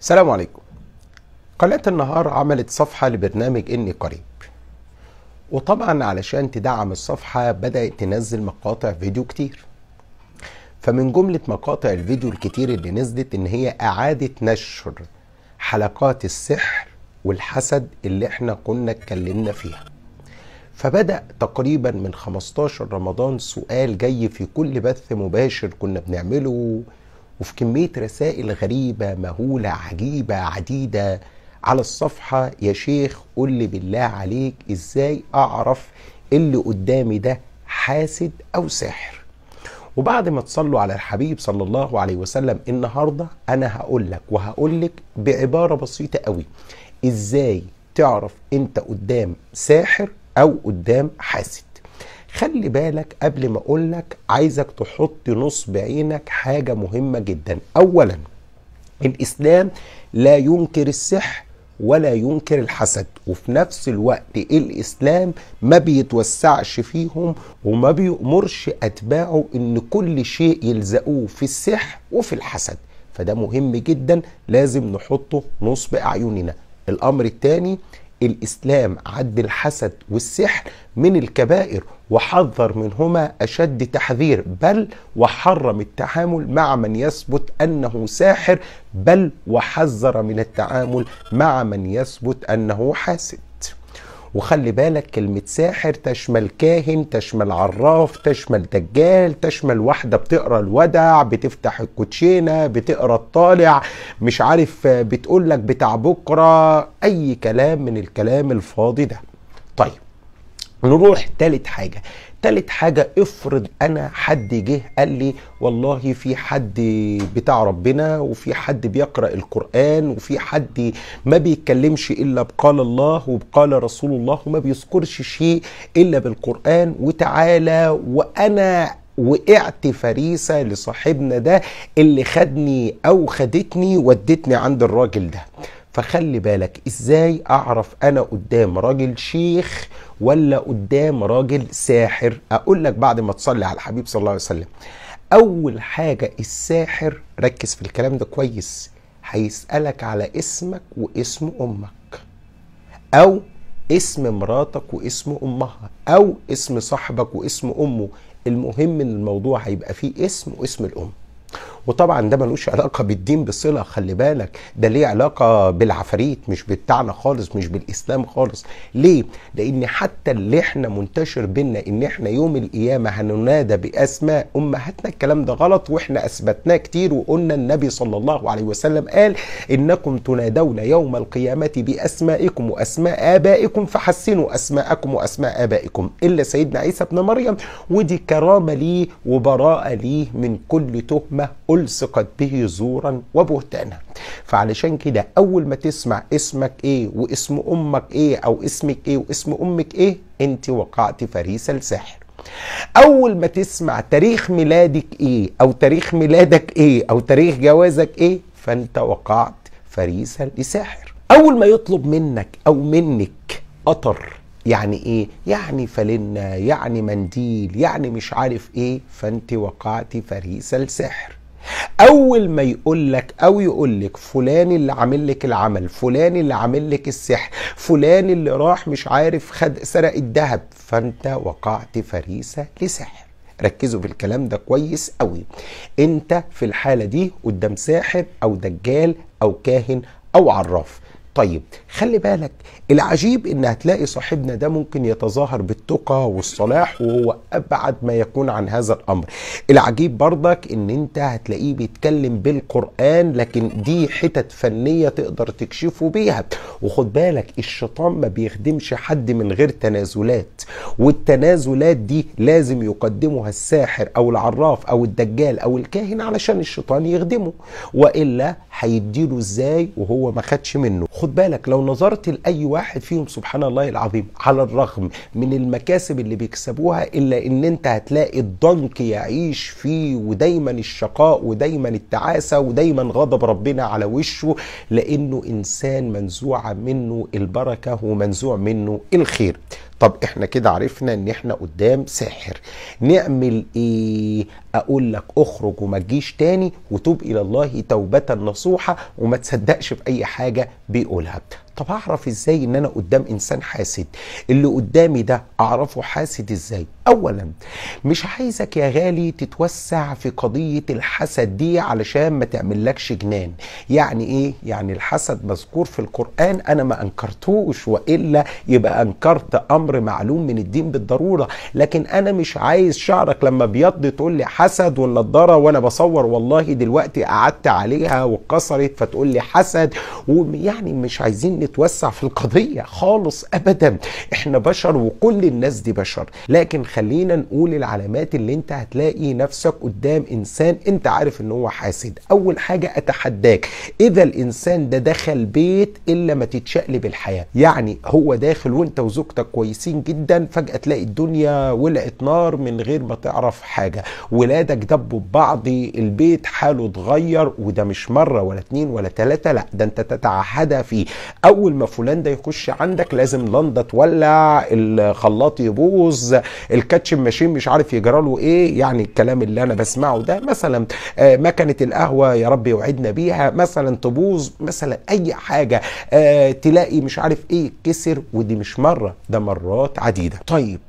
السلام عليكم قناة النهار عملت صفحة لبرنامج إني قريب وطبعا علشان تدعم الصفحة بدأت تنزل مقاطع فيديو كتير فمن جملة مقاطع الفيديو الكتير اللي نزلت إن هي إعادة نشر حلقات السحر والحسد اللي احنا كنا اتكلمنا فيها فبدأ تقريبا من 15 رمضان سؤال جاي في كل بث مباشر كنا بنعمله وفي كمية رسائل غريبة مهولة عجيبة عديدة على الصفحة يا شيخ قل لي بالله عليك ازاي اعرف اللي قدامي ده حاسد او ساحر وبعد ما تصلوا على الحبيب صلى الله عليه وسلم النهاردة انا هقول لك وهقول لك بعبارة بسيطة قوي ازاي تعرف انت قدام ساحر او قدام حاسد خلي بالك قبل ما اقول لك عايزك تحط نصب عينك حاجه مهمه جدا اولا الاسلام لا ينكر السحر ولا ينكر الحسد وفي نفس الوقت الاسلام ما بيتوسعش فيهم وما بيأمرش اتباعه ان كل شيء يلزقوه في السحر وفي الحسد فده مهم جدا لازم نحطه نصب اعيننا الامر الثاني الإسلام عد الحسد والسحر من الكبائر وحذر منهما أشد تحذير بل وحرم التعامل مع من يثبت أنه ساحر بل وحذر من التعامل مع من يثبت أنه حاسد وخلي بالك كلمة ساحر تشمل كاهن تشمل عراف تشمل دجال تشمل واحدة بتقرا الودع بتفتح الكوتشينة بتقرا الطالع مش عارف بتقول لك بتاع بكرة أي كلام من الكلام الفاضي ده طيب نروح تالت حاجة تالت حاجة افرض أنا حد جه قال لي والله في حد بتاع ربنا وفي حد بيقرأ القرآن وفي حد ما بيتكلمش إلا بقال الله وبقال رسول الله وما بيذكرش شيء إلا بالقرآن وتعالى وأنا وقعت فريسة لصاحبنا ده اللي خدني أو خدتني ودتني عند الراجل ده فخلي بالك ازاي اعرف انا قدام راجل شيخ ولا قدام راجل ساحر اقول لك بعد ما تصلي على الحبيب صلى الله عليه وسلم اول حاجه الساحر ركز في الكلام ده كويس هيسالك على اسمك واسم امك او اسم مراتك واسم امها او اسم صاحبك واسم امه المهم ان الموضوع هيبقى فيه اسم واسم الام وطبعا ده ملوش علاقه بالدين بصله خلي بالك ده ليه علاقه بالعفاريت مش بتاعنا خالص مش بالاسلام خالص ليه لان حتى اللي احنا منتشر بينا ان احنا يوم القيامه هننادى باسماء امهاتنا الكلام ده غلط واحنا اثبتناه كتير وقلنا النبي صلى الله عليه وسلم قال انكم تنادون يوم القيامه باسمائكم واسماء ابائكم فحسنوا اسماءكم واسماء ابائكم الا سيدنا عيسى ابن مريم ودي كرامه ليه وبراءه ليه من كل تهمه ألصقت به زورا وبهتانا فعلشان كده أول ما تسمع اسمك إيه واسم أمك إيه أو اسمك إيه واسم أمك إيه أنت وقعت فريسة السحر أول ما تسمع تاريخ ميلادك إيه أو تاريخ ميلادك إيه أو تاريخ جوازك إيه فأنت وقعت فريسة لساحر أول ما يطلب منك أو منك قطر يعني ايه يعني فلنا يعني منديل يعني مش عارف ايه فانت وقعت فريسة السحر اول ما يقول لك او يقول لك فلان اللي عامل لك العمل فلان اللي عامل لك السحر فلان اللي راح مش عارف خد سرق الذهب فانت وقعت فريسه لسحر ركزوا في الكلام ده كويس قوي انت في الحاله دي قدام ساحر او دجال او كاهن او عراف طيب خلي بالك العجيب ان هتلاقي صاحبنا ده ممكن يتظاهر بالتقى والصلاح وهو ابعد ما يكون عن هذا الامر العجيب برضك ان انت هتلاقيه بيتكلم بالقران لكن دي حتت فنيه تقدر تكشفه بيها وخد بالك الشيطان ما بيخدمش حد من غير تنازلات والتنازلات دي لازم يقدمها الساحر او العراف او الدجال او الكاهن علشان الشيطان يخدمه والا هيديله ازاي وهو ما خدش منه خد بالك لو نظرت لاي واحد فيهم سبحان الله العظيم على الرغم من المكاسب اللي بيكسبوها الا ان انت هتلاقي الضنك يعيش فيه ودايما الشقاء ودايما التعاسه ودايما غضب ربنا على وشه لانه انسان منزوعه منه البركه ومنزوع منه الخير طب احنا كده عرفنا ان احنا قدام ساحر نعمل ايه اقول لك اخرج وما تجيش تاني وتوب الى الله توبه نصوحه وما تصدقش في اي حاجه بيقولها طب اعرف ازاي ان انا قدام انسان حاسد اللي قدامي ده اعرفه حاسد ازاي اولا مش عايزك يا غالي تتوسع في قضيه الحسد دي علشان ما تعملكش جنان يعني ايه يعني الحسد مذكور في القران انا ما انكرتوش والا يبقى انكرت امر معلوم من الدين بالضروره لكن انا مش عايز شعرك لما بيض تقول لي حسد والنضاره وانا بصور والله دلوقتي قعدت عليها وكسرت فتقول لي حسد ويعني مش عايزين نتوسع في القضيه خالص ابدا احنا بشر وكل الناس دي بشر لكن خلينا نقول العلامات اللي انت هتلاقي نفسك قدام انسان انت عارف ان هو حاسد اول حاجه اتحداك اذا الانسان ده دخل بيت الا ما تتشقلب الحياه يعني هو داخل وانت وزوجتك كويسين جدا فجاه تلاقي الدنيا ولعت نار من غير ما تعرف حاجه ولادك دبوا ببعض البيت حاله اتغير وده مش مره ولا اتنين ولا تلاته لا ده انت تتعهدها فيه اول ما فلان ده يخش عندك لازم لندة تولع الخلاط يبوظ الكاتش ماشين مش عارف يجرى له ايه يعني الكلام اللي انا بسمعه ده مثلا آه، مكنه القهوه يا رب يوعدنا بيها مثلا تبوظ مثلا اي حاجه آه، تلاقي مش عارف ايه كسر ودي مش مره ده مرات عديده طيب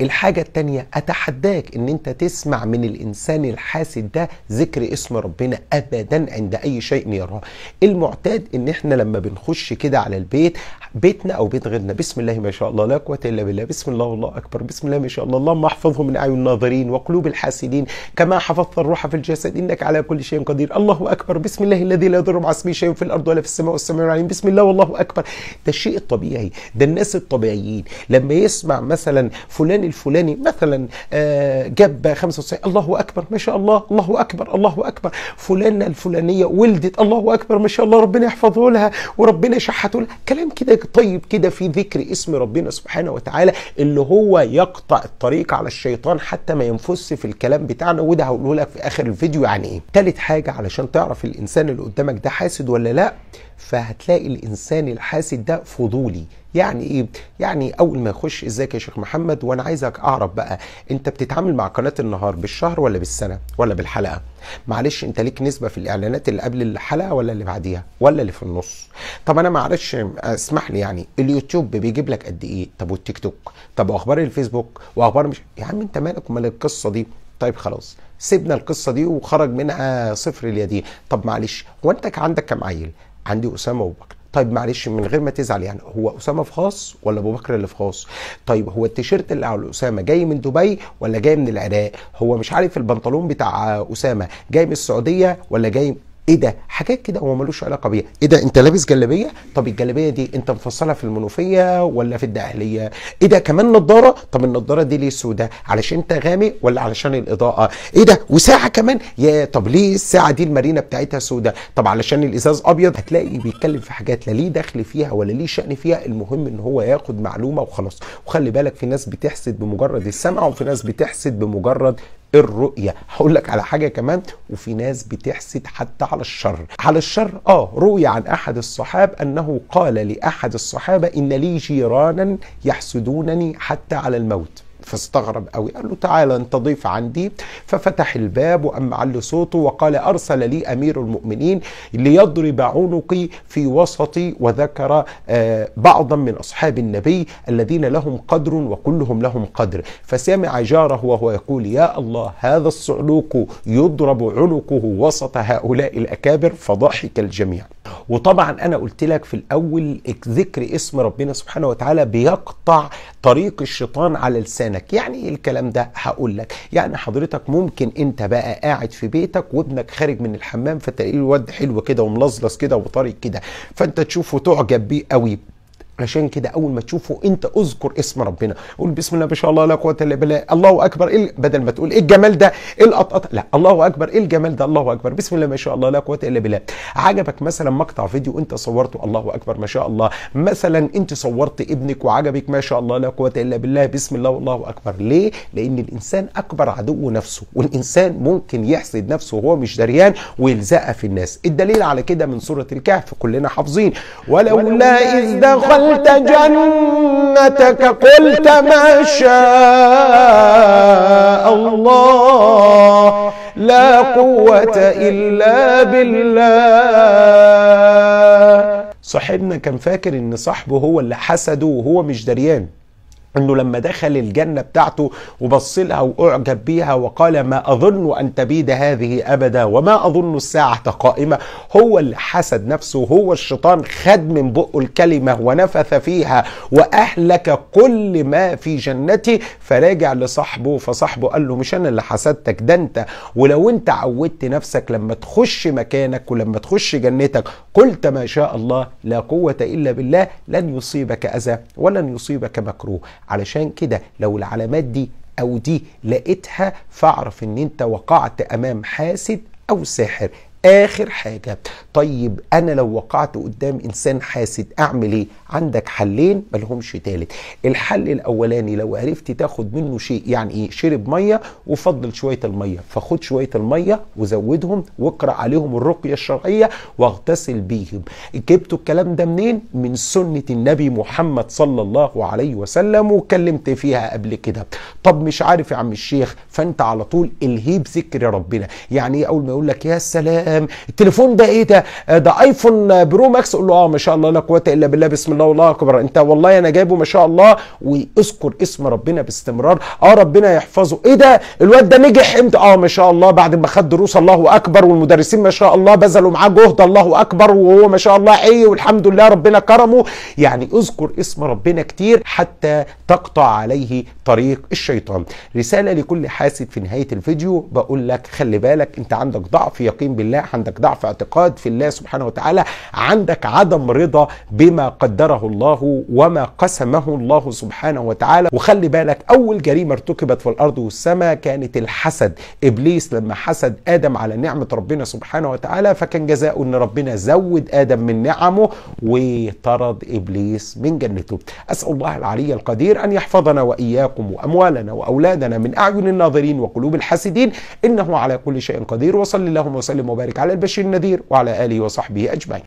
الحاجة التانية أتحداك إن أنت تسمع من الإنسان الحاسد ده ذكر اسم ربنا أبدا عند أي شيء يراه المعتاد إن إحنا لما بنخش كده على البيت بيتنا أو بيت غيرنا بسم الله ما شاء الله لا قوة إلا بالله بسم الله والله أكبر بسم الله ما شاء الله اللهم احفظه من أعين الناظرين وقلوب الحاسدين كما حفظت الروح في الجسد إنك على كل شيء قدير الله أكبر بسم الله الذي لا يضر مع اسمه شيء في الأرض ولا في السماء والسماء العليم بسم الله والله أكبر ده الشيء الطبيعي ده الناس الطبيعيين لما يسمع مثلا فلان الفلاني الفلاني مثلا آه، جاب 95 الله اكبر ما شاء الله الله اكبر الله اكبر فلانه الفلانيه ولدت الله اكبر ما شاء الله ربنا يحفظه لها وربنا يشحته لها كلام كده طيب كده في ذكر اسم ربنا سبحانه وتعالى اللي هو يقطع الطريق على الشيطان حتى ما ينفس في الكلام بتاعنا وده هقوله لك في اخر الفيديو يعني ايه تالت حاجه علشان تعرف الانسان اللي قدامك ده حاسد ولا لا فهتلاقي الانسان الحاسد ده فضولي يعني ايه يعني اول ما يخش ازيك يا شيخ محمد وانا عايزك اعرف بقى انت بتتعامل مع قناه النهار بالشهر ولا بالسنه ولا بالحلقه معلش انت ليك نسبه في الاعلانات اللي قبل الحلقه ولا اللي بعديها ولا اللي في النص طب انا معلش اسمح لي يعني اليوتيوب بيجيب لك قد ايه طب والتيك توك طب واخبار الفيسبوك واخبار مش يا عم انت مالك ومال القصه دي طيب خلاص سيبنا القصه دي وخرج منها صفر اليدين طب معلش هو انت عندك كام عيل عندي اسامه وبكر طيب معلش من غير ما تزعل يعني هو اسامه في خاص ولا ابو بكر اللي في خاص طيب هو التيشيرت اللي على اسامه جاي من دبي ولا جاي من العراق هو مش عارف البنطلون بتاع اسامه جاي من السعوديه ولا جاي ايه ده حاجات كده هو ملوش علاقه بيها ايه ده انت لابس جلابيه طب الجلابيه دي انت مفصلها في المنوفيه ولا في الداخليه ايه ده كمان نضاره طب النضاره دي ليه سودة علشان انت غامق ولا علشان الاضاءه ايه ده وساعه كمان يا طب ليه الساعه دي المارينا بتاعتها سودة طب علشان الازاز ابيض هتلاقي بيتكلم في حاجات لا ليه دخل فيها ولا ليه شان فيها المهم ان هو ياخد معلومه وخلاص وخلي بالك في ناس بتحسد بمجرد السمع وفي ناس بتحسد بمجرد الرؤيه هقول لك على حاجه كمان وفي ناس بتحسد حتى على الشر على الشر اه روي عن احد الصحاب انه قال لاحد الصحابه ان لي جيرانا يحسدونني حتى على الموت فاستغرب قوي قال له تعالى انت ضيف عندي ففتح الباب وأم علي صوته وقال أرسل لي أمير المؤمنين ليضرب عنقي في وسطي وذكر آه، بعضا من أصحاب النبي الذين لهم قدر وكلهم لهم قدر فسمع جاره وهو يقول يا الله هذا الصعلوك يضرب عنقه وسط هؤلاء الأكابر فضحك الجميع وطبعا انا قلت لك في الاول ذكر اسم ربنا سبحانه وتعالى بيقطع طريق الشيطان على لسانك يعني ايه الكلام ده هقول لك يعني حضرتك ممكن انت بقى قاعد في بيتك وابنك خارج من الحمام فتلاقيه الواد حلو كده وملزلز كده وطريق كده فانت تشوفه تعجب بيه قوي عشان كده اول ما تشوفه انت اذكر اسم ربنا قول بسم الله ما شاء الله لا قوه الا بالله الله اكبر إيه بدل ما تقول ايه الجمال ده ايه القطقط لا الله اكبر ايه الجمال ده الله اكبر بسم الله ما شاء الله لا قوه الا بالله عجبك مثلا مقطع فيديو انت صورته الله اكبر ما شاء الله مثلا انت صورت ابنك وعجبك ما شاء الله لا قوه الا بالله بسم الله والله اكبر ليه لان الانسان اكبر عدو نفسه والانسان ممكن يحسد نفسه وهو مش دريان ويلزقها في الناس الدليل على كده من سوره الكهف كلنا حافظين ولولا اذ دخل دخلت جنتك قلت ما شاء الله لا قوة إلا بالله صاحبنا كان فاكر إن صاحبه هو اللي حسده وهو مش دريان انه لما دخل الجنه بتاعته وبص لها واعجب بيها وقال ما اظن ان تبيد هذه ابدا وما اظن الساعه قائمه هو اللي حسد نفسه هو الشيطان خد من بقه الكلمه ونفث فيها واهلك كل ما في جنته فراجع لصاحبه فصاحبه قال له مش انا اللي حسدتك ده انت ولو انت عودت نفسك لما تخش مكانك ولما تخش جنتك قلت ما شاء الله لا قوه الا بالله لن يصيبك اذى ولن يصيبك مكروه علشان كده لو العلامات دي او دي لقيتها فاعرف ان انت وقعت امام حاسد او ساحر اخر حاجه طيب انا لو وقعت قدام انسان حاسد اعمل ايه عندك حلين ملهمش تالت الحل الاولاني لو عرفت تاخد منه شيء يعني ايه شرب ميه وفضل شويه الميه فخد شويه الميه وزودهم واقرا عليهم الرقيه الشرعيه واغتسل بيهم جبتوا الكلام ده منين من سنه النبي محمد صلى الله عليه وسلم وكلمت فيها قبل كده طب مش عارف يا عم الشيخ فانت على طول الهيب ذكر ربنا يعني ايه اول ما يقول لك يا سلام التليفون ده ايه ده آه، ده ايفون آه، برو ماكس قول له اه ما شاء الله لا قوه الا بالله بسم الله والله اكبر انت والله انا جايبه ما شاء الله واذكر اسم ربنا باستمرار اه ربنا يحفظه ايه ده الواد ده نجح امتى اه ما شاء الله بعد ما خد دروس الله اكبر والمدرسين ما شاء الله بذلوا معاه جهد الله اكبر وهو ما شاء الله حي والحمد لله ربنا كرمه يعني اذكر اسم ربنا كتير حتى تقطع عليه طريق الشيطان رساله لكل حاسد في نهايه الفيديو بقول لك خلي بالك انت عندك ضعف يقين بالله الله عندك ضعف اعتقاد في الله سبحانه وتعالى عندك عدم رضا بما قدره الله وما قسمه الله سبحانه وتعالى وخلي بالك أول جريمة ارتكبت في الأرض والسماء كانت الحسد إبليس لما حسد آدم على نعمة ربنا سبحانه وتعالى فكان جزاؤه أن ربنا زود آدم من نعمه وطرد إبليس من جنته أسأل الله العلي القدير أن يحفظنا وإياكم وأموالنا وأولادنا من أعين الناظرين وقلوب الحاسدين إنه على كل شيء قدير وصلي اللهم وسلم وبارك وبارك على البشير النذير وعلى آله وصحبه أجمعين